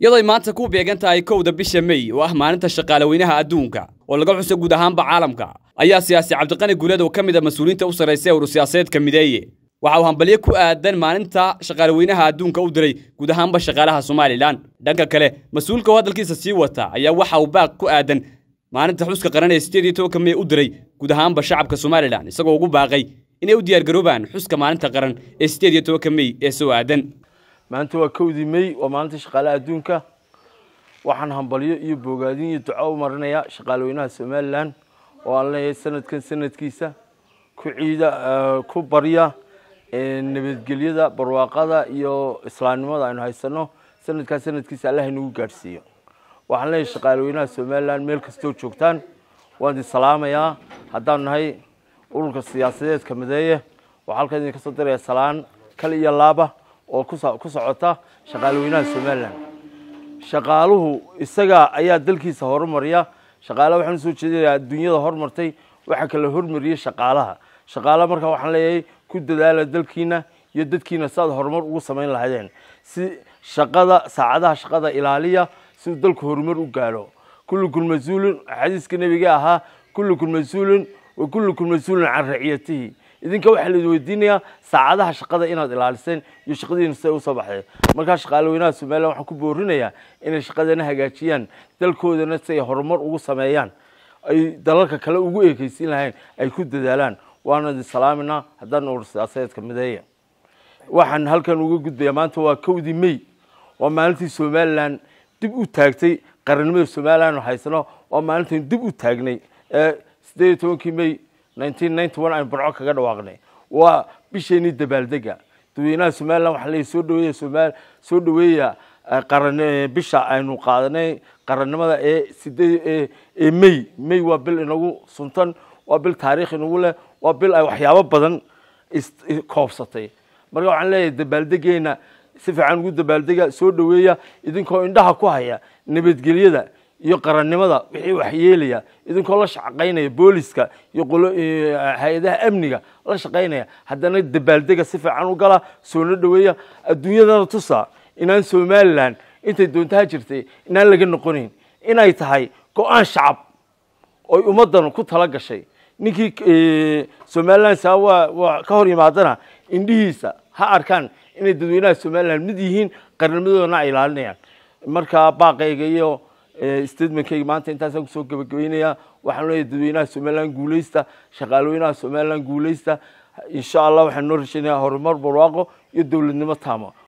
iyadoo ay maanta ku beegan tahay kowda bisha mey oo ah maalinta shaqaalaweynaha adduunka oo laga xuso guud ahaanba caalamka ayaa siyaasi cabdiqani guuleed oo ka mid a ah mas uuliinta u sarraysa urusiyaasadeedka mideeye waxa uu hambalyo ku aadan maalinta shaqaalaweynaha adduunka u diray guud ahaanba shaqaalaha somalilan dhanka kale mas-uulka oo hadalkiisa sii wata ayaa waxa uu baaq ku aadan maalinta xuska qaran ee sideed iyo tobanka mey u diray guud ahaanba shacabka somalilan isagoo ugu baaqay inay u diyaargaroobaan xuska maalinta qaran ee sideed iyo tobanka mey ee soo aadan maanta waa kowdii may waa maalinta shaqaalaha adduunka waxaan hambalyo iyo bogaadin iyo duco u marinayaa shaqaalweynaha somalilan oo aan sanadkan sanadkiisa ku ciida eh, ku barya eh, nabadgelyada barwaaqada iyo islaamnimada aynu haysano sanadkaa sanadkiisa allah inagu gaadhsiiyo waxaan leeyahay shaqaalweynaha somalilan meel kastoo joogtaan waan idin salaamayaa haddaan nahay ururka siyaasadeedka mideeye waxaa halkaa idin ka soo diraya salaan kal iyo laaba oo ku socota shaqaalweynaha somalilan shaqaaluhu isagaa ayaa dalkiisa horumarya shaqaalaha waxaan usoo jeedinayaa dunyada horumartay waxaa kala hormariyey shaqaalaha shaqaalaha markaa waxaan leeyahay ku dadaala dalkiina iyo dadkiina si aad horumar ugu samayn lahaydeen si shaqada saacadaha shaqada ilaaliya siduu dalku horumar u gaadho kullukun mas uulin xadiiska nebiga ahaa kullukun mas-uulun wa kullukum mas uulin can raciyatihi idinka waxaa laidi weydiinayaa saacadaha shaqada inaad ilaaliseen iyo shaqadiina siay usoo baxdeen markaa shaqaale weynaha somalilan waxaan ku boorinayaa inay shaqadana hagaajiyaan dalkoodana si ay horumar ugu sameeyaan ay dalalka kale ugu eekeysin lahayn ay ku dadaalaan waana salaaminaa haddaan ur siyaasadeedka mideeya waxaan halkan uga gudbayaa maanta waa kowdii may waa maalintii somalilan dib u taagtay qarannimada somalilan haysanno waa maalintan dib u taagnay ee siddeed iyo tobankii may aynu burco kaga dhawaaqnay waa bisheeni dabaaldega dadweynaha somaliland waaa le soo dhaweeya somal soo dhaweeya e, qaran bisha aynu qaadanay qarannimada ee sideed ee e, may may waa bil inagu suntan waa bil taariikh inagu leh waa bil ay waxyaabo badan koobsatay marka waxaan leeyahay dabaaldegeena si fiican ugu dabaaldega soo dhaweeya idinkoo indhaha ku haya nabadgelyada iyo qarannimada wixii wax yeelaya idinkoo la shaqaynaya booliska iyo hay-adaha amniga la shaqaynaya haddana dabaaldega si fiican u gala soona dhoweeya adduunyadana tusa inaan somalilan intay doontaha jirtay inaan laga noqonayn inay tahay go-aan shacab oy ummaddan ku tala gashay ninkii somalilan saa waa ka hor yimaadana indhihiisa ha arkaan inay dadweynaha somalilan mid yihiin qarnimadoodana ay ilaalinayaan markaa baaqayga iyo statementkayga maanta intaasaan kusoo gabagabeynaya waxaanu leeyahay dadweynaha somaliland guuleysta shaqaalweynaha somalilan guuleysta insha allah waxaanu noo rashaynaya horumar barwaaqo iyo dowladnimo taamo